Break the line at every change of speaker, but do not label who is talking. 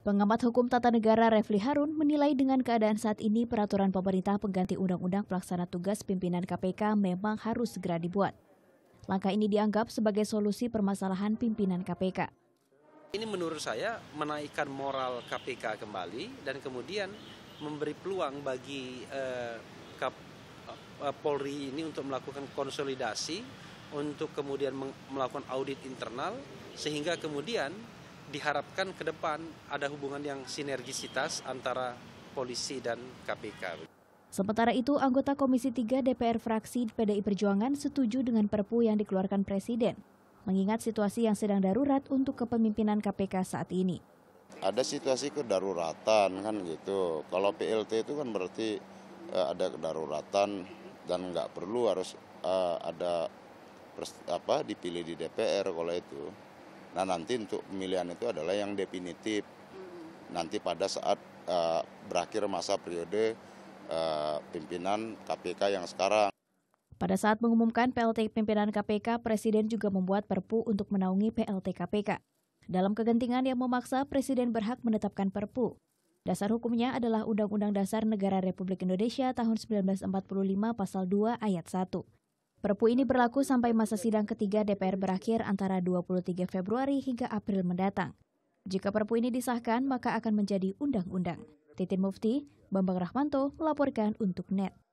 Pengamat Hukum Tata Negara Refli Harun menilai dengan keadaan saat ini peraturan pemerintah pengganti Undang-Undang Pelaksana Tugas Pimpinan KPK memang harus segera dibuat. Langkah ini dianggap sebagai solusi permasalahan pimpinan KPK.
Ini menurut saya menaikkan moral KPK kembali dan kemudian memberi peluang bagi eh, eh, Polri ini untuk melakukan konsolidasi, untuk kemudian melakukan audit internal, sehingga kemudian diharapkan ke depan ada hubungan yang sinergisitas antara polisi dan KPK.
Sementara itu, anggota Komisi 3 DPR fraksi PDI Perjuangan setuju dengan perpu yang dikeluarkan Presiden, mengingat situasi yang sedang darurat untuk kepemimpinan KPK saat ini.
Ada situasi kedaruratan kan gitu. Kalau PLT itu kan berarti uh, ada kedaruratan dan nggak perlu harus uh, ada apa dipilih di DPR kalau itu. Nah nanti untuk pemilihan itu adalah yang definitif hmm. nanti pada saat uh, berakhir masa periode uh, pimpinan KPK yang sekarang.
Pada saat mengumumkan PLT pimpinan KPK, Presiden juga membuat perpu untuk menaungi PLT KPK. Dalam kegentingan yang memaksa, Presiden berhak menetapkan perpu. Dasar hukumnya adalah Undang-Undang Dasar Negara Republik Indonesia tahun 1945 pasal 2 ayat 1. Perpu ini berlaku sampai masa sidang ketiga DPR berakhir antara 23 Februari hingga April mendatang. Jika perpu ini disahkan, maka akan menjadi undang-undang. Titin Mufti, Bambang Rahmanto melaporkan untuk NET.